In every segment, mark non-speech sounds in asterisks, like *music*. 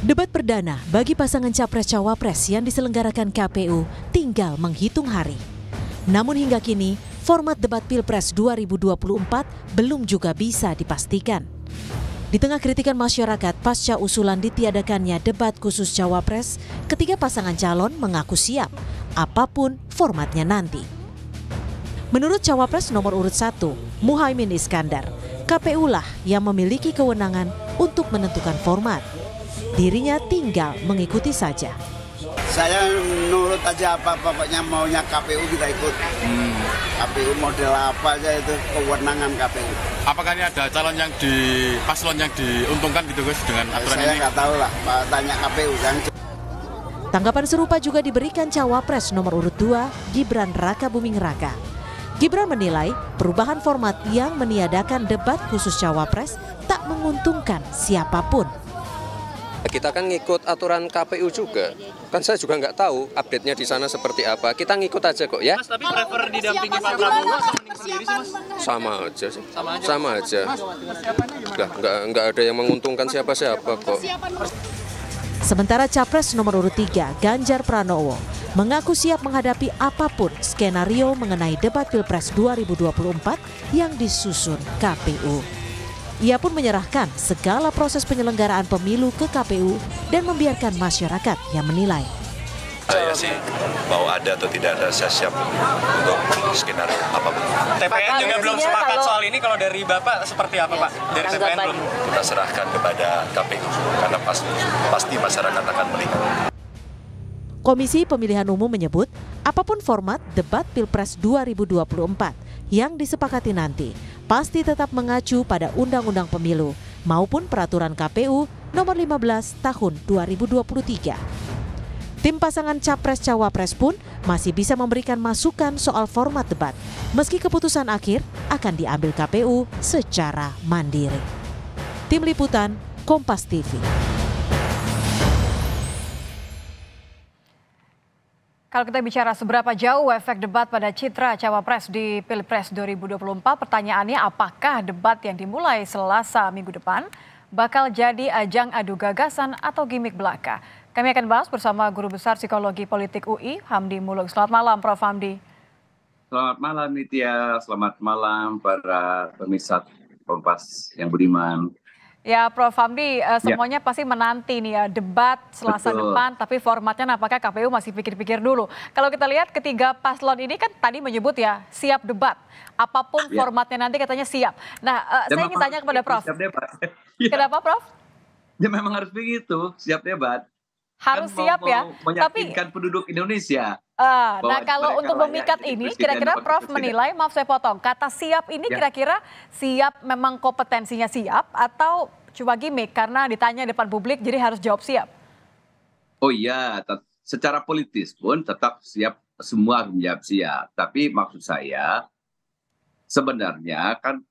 Debat perdana bagi pasangan Capres-Cawapres yang diselenggarakan KPU tinggal menghitung hari. Namun hingga kini, format debat Pilpres 2024 belum juga bisa dipastikan. Di tengah kritikan masyarakat pasca usulan ditiadakannya debat khusus Cawapres, ketiga pasangan calon mengaku siap, apapun formatnya nanti. Menurut Cawapres nomor urut 1, Muhaimin Iskandar, KPU lah yang memiliki kewenangan untuk menentukan format. Dirinya tinggal mengikuti saja. Saya nurut aja apa pokoknya maunya KPU kita ikut. Hmm. KPU model apa aja itu kewenangan KPU. Apakah ini ada calon yang di paslon yang diuntungkan gitu guys dengan ya, aturan saya ini? Saya nggak tahu lah, tanya KPU kan. Tanggapan serupa juga diberikan cawapres nomor urut 2 Gibran Raka Buming Raka. Gibran menilai perubahan format yang meniadakan debat khusus cawapres tak menguntungkan siapapun. Kita kan ngikut aturan KPU juga. Kan saya juga nggak tahu update-nya di sana seperti apa. Kita ngikut aja kok ya. Mas, tapi prefer didampingi Pak Prabowo sama sendiri sih, Mas? Sama aja sih. Sama aja. Sama aja. Lah, nggak, nggak ada yang menguntungkan siapa-siapa kok. Sementara Capres nomor urut 3, Ganjar Pranowo, mengaku siap menghadapi apapun skenario mengenai debat Pilpres 2024 yang disusun KPU. Ia pun menyerahkan segala proses penyelenggaraan pemilu ke KPU dan membiarkan masyarakat yang menilai. Saya sih mau ada atau tidak ada saya siap untuk skenario apapun. TPN juga belum sepakat kalau... soal ini kalau dari Bapak seperti apa ya, Pak? Dari TPN belum? Kita serahkan kepada KPU karena pasti, pasti masyarakat akan melihat. Komisi Pemilihan Umum menyebut, apapun format debat Pilpres 2024 yang disepakati nanti, pasti tetap mengacu pada Undang-Undang Pemilu maupun Peraturan KPU Nomor 15 Tahun 2023. Tim pasangan Capres-Cawapres pun masih bisa memberikan masukan soal format debat, meski keputusan akhir akan diambil KPU secara mandiri. Tim Liputan, Kompas TV. Kalau kita bicara seberapa jauh efek debat pada citra cawapres di Pilpres 2024, pertanyaannya apakah debat yang dimulai Selasa minggu depan bakal jadi ajang adu gagasan atau gimmick belaka? Kami akan bahas bersama Guru Besar Psikologi Politik UI, Hamdi Muluk. Selamat malam, Prof. Hamdi. Selamat malam, Nitya. Selamat malam para pemirsa Kompas yang budiman. Ya, Prof. Hamdi, eh, ya. semuanya ya. pasti menanti nih ya debat Selasa Betul. depan, tapi formatnya nampaknya KPU masih pikir-pikir dulu. Kalau kita lihat ketiga paslon ini kan tadi menyebut ya siap debat, apapun ya. formatnya nanti katanya siap. Nah, ya, saya ingin tanya kepada Prof. Siap debat. ya. *laughs* Kenapa, Prof? Ya memang harus begitu, siap debat. Harus kan siap mau, ya. Tapi kan penduduk Indonesia. Uh, nah kalau untuk iya, memikat ini kira-kira Prof menilai maaf saya potong kata siap ini ya. kira-kira ya. siap memang kompetensinya siap atau cuma gimmick karena ditanya depan publik jadi harus jawab siap. Oh iya, secara politis pun tetap siap semua harus menjawab siap. Tapi maksud saya sebenarnya kan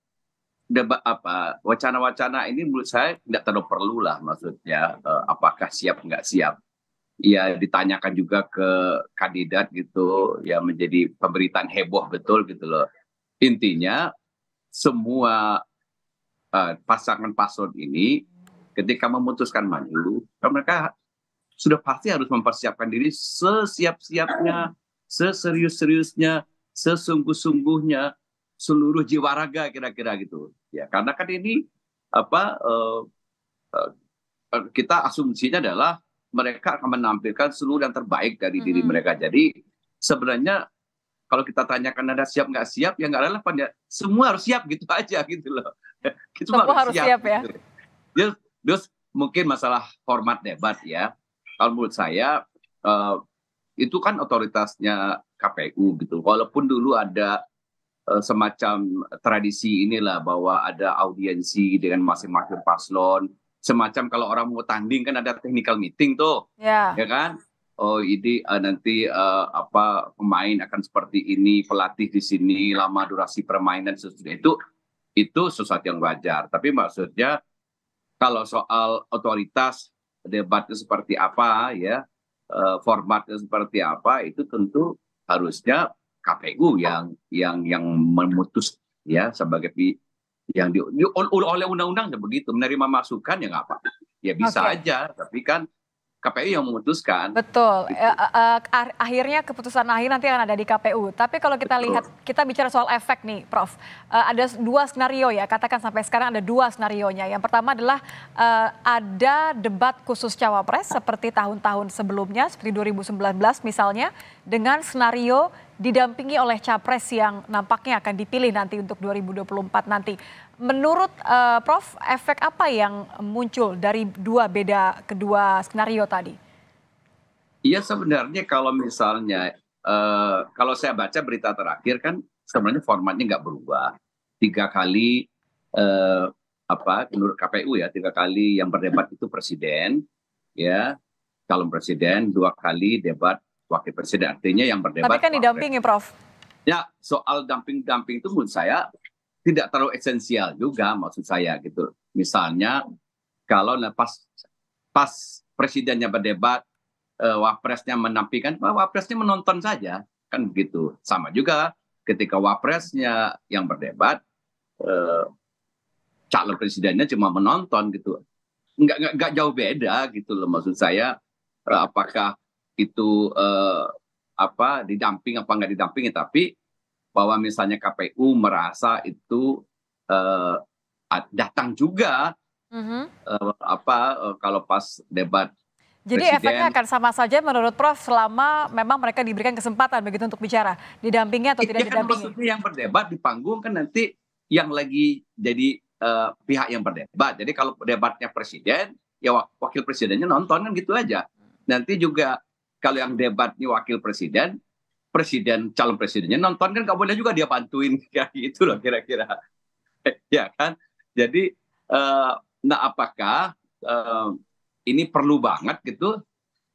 debat apa wacana-wacana ini menurut saya tidak terlalu perlulah maksudnya eh, apakah siap nggak siap ya ditanyakan juga ke kandidat gitu ya menjadi pemberitaan heboh betul gitu loh intinya semua uh, pasangan paslon ini ketika memutuskan maju mereka sudah pasti harus mempersiapkan diri sesiap-siapnya seserius-seriusnya sesungguh-sungguhnya seluruh jiwa raga kira-kira gitu ya karena kan ini apa uh, uh, kita asumsinya adalah mereka akan menampilkan seluruh yang terbaik dari mm -hmm. diri mereka. Jadi sebenarnya kalau kita tanyakan anda siap nggak siap ya nggak relevan ya semua harus siap gitu *laughs* aja gitu loh kita harus, harus siap, siap ya gitu. terus, ya, terus mungkin masalah format debat ya kalau menurut saya uh, itu kan otoritasnya KPU gitu walaupun dulu ada eh, semacam tradisi inilah bahwa ada audiensi dengan masing-masing paslon semacam kalau orang mau tanding kan ada technical meeting tuh, yeah. ya kan? Oh ini uh, nanti uh, apa pemain akan seperti ini, pelatih di sini, lama durasi permainan sesudah itu itu sesuatu yang wajar. Tapi maksudnya kalau soal otoritas debatnya seperti apa ya, eh, formatnya seperti apa itu tentu harusnya KPU yang yang yang memutus ya sebagai yang di, di oleh undang undangnya begitu menerima masukan ya nggak apa ya bisa okay. aja tapi kan KPU yang memutuskan betul gitu. ya, eh, eh, akhirnya keputusan akhir nanti akan ada di KPU tapi kalau kita betul. lihat kita bicara soal efek nih Prof eh, ada dua skenario ya katakan sampai sekarang ada dua skenario yang pertama adalah ada debat khusus cawapres seperti tahun-tahun sebelumnya seperti 2019 misalnya dengan skenario didampingi oleh capres yang nampaknya akan dipilih nanti untuk 2024 nanti. Menurut uh, Prof, efek apa yang muncul dari dua beda kedua skenario tadi? Iya sebenarnya kalau misalnya uh, kalau saya baca berita terakhir kan sebenarnya formatnya nggak berubah tiga kali uh, apa menurut KPU ya tiga kali yang berdebat itu presiden ya calon presiden dua kali debat wakil presiden. Artinya yang berdebat. Tapi kan didampingi, Prof. Ya, soal damping-damping itu menurut saya tidak terlalu esensial juga maksud saya gitu. Misalnya kalau nah pas pas presidennya berdebat, eh, wapresnya menampilkan, wah, wapresnya menonton saja kan begitu. Sama juga ketika wapresnya yang berdebat, eh, calon presidennya cuma menonton gitu. Nggak, nggak, nggak jauh beda gitu loh maksud saya. Eh, apakah itu eh, apa didamping apa nggak didampingi tapi bahwa misalnya KPU merasa itu eh, datang juga mm-hmm. eh, apa eh, kalau pas debat jadi Presiden. efeknya akan sama saja menurut Prof selama memang mereka diberikan kesempatan begitu untuk bicara didampingi atau iya, tidak ya didampingi. maksudnya yang berdebat di panggung kan nanti yang lagi jadi uh, pihak yang berdebat. Jadi kalau debatnya Presiden ya wakil presidennya nonton kan gitu aja. Nanti juga kalau yang debatnya wakil presiden, presiden calon presidennya nonton kan nggak boleh juga dia bantuin kayak *laughs* gitu loh kira-kira, *laughs* ya kan? Jadi, uh, nah apakah uh, ini perlu banget gitu?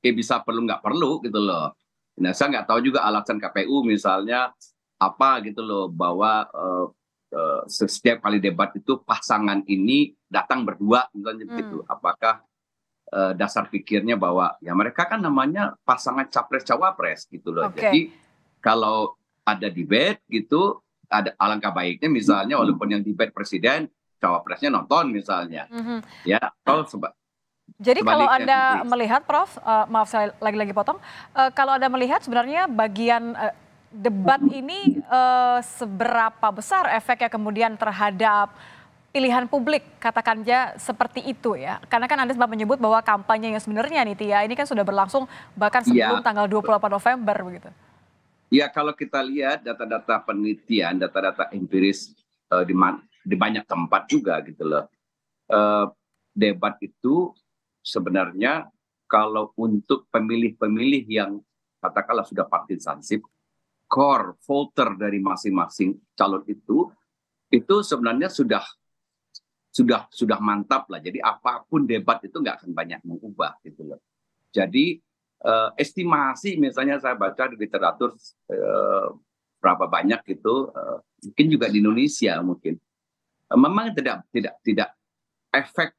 Ya bisa perlu nggak perlu gitu loh. Nah saya nggak tahu juga alasan KPU misalnya apa gitu loh bahwa uh, uh, setiap kali debat itu pasangan ini datang berdua misalnya hmm. gitu. Apakah Eh, dasar pikirnya bahwa ya mereka kan namanya pasangan capres cawapres gitu loh. Okay. Jadi kalau ada debate gitu ada alangkah baiknya misalnya walaupun yang debate presiden cawapresnya nonton misalnya. Mm-hmm. Ya, kalau sebab ya, jadi kalau Anda melihat Prof, uh, maaf saya lagi-lagi potong, uh, kalau Anda melihat sebenarnya bagian uh, debat ini uh, seberapa besar efeknya kemudian terhadap pilihan publik, katakannya seperti itu ya. Karena kan Anda sempat menyebut bahwa kampanye yang sebenarnya nih Tia, ini kan sudah berlangsung bahkan iya. sebelum ya. tanggal 28 November begitu. Ya kalau kita lihat data-data penelitian, data-data empiris uh, di, di banyak tempat juga gitu loh. Uh, debat itu sebenarnya kalau untuk pemilih-pemilih yang katakanlah sudah partisansif core voter dari masing-masing calon itu, itu sebenarnya sudah sudah sudah mantap lah. Jadi apapun debat itu nggak akan banyak mengubah gitu loh. Jadi eh, estimasi misalnya saya baca di literatur eh, berapa banyak gitu, eh, mungkin juga di Indonesia mungkin eh, memang tidak tidak tidak efek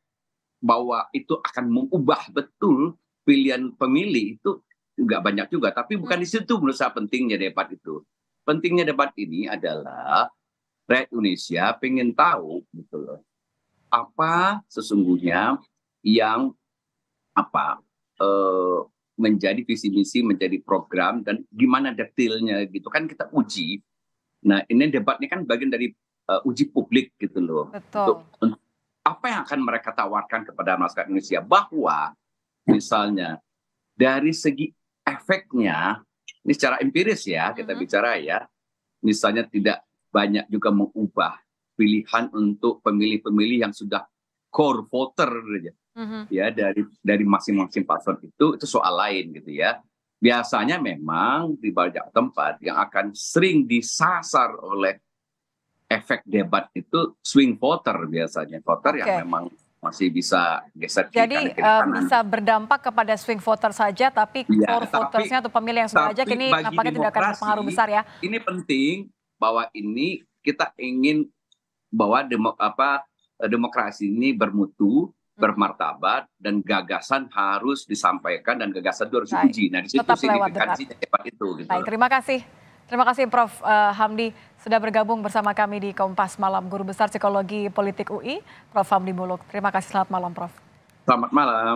bahwa itu akan mengubah betul pilihan pemilih itu nggak banyak juga tapi bukan di situ menurut saya pentingnya debat itu pentingnya debat ini adalah rakyat Indonesia pengen tahu gitu loh apa sesungguhnya yang apa eh, menjadi visi misi, menjadi program dan gimana detailnya gitu kan kita uji. Nah ini debatnya kan bagian dari uh, uji publik gitu loh. Betul. Untuk, apa yang akan mereka tawarkan kepada masyarakat Indonesia bahwa misalnya dari segi efeknya ini secara empiris ya kita mm -hmm. bicara ya misalnya tidak banyak juga mengubah pilihan untuk pemilih-pemilih yang sudah core voter aja. Mm-hmm. Ya dari dari masing-masing paslon itu itu soal lain gitu ya. Biasanya memang di banyak tempat yang akan sering disasar oleh efek debat itu swing voter biasanya voter okay. yang memang masih bisa geser Jadi kiri uh, bisa berdampak kepada swing voter saja, tapi ya, core votersnya atau pemilih yang sudah aja ini nampaknya tidak akan berpengaruh besar ya. Ini penting bahwa ini kita ingin bahwa demo, apa, eh, demokrasi ini bermutu, hmm. bermartabat dan gagasan harus disampaikan dan gagasan itu harus diuji. Nah, di situ signifikansi cepat itu gitu. Baik, terima kasih. Terima kasih Prof. Eh, Hamdi sudah bergabung bersama kami di Kompas Malam Guru Besar Psikologi Politik UI, Prof. Hamdi Muluk. Terima kasih selamat malam Prof. Selamat malam.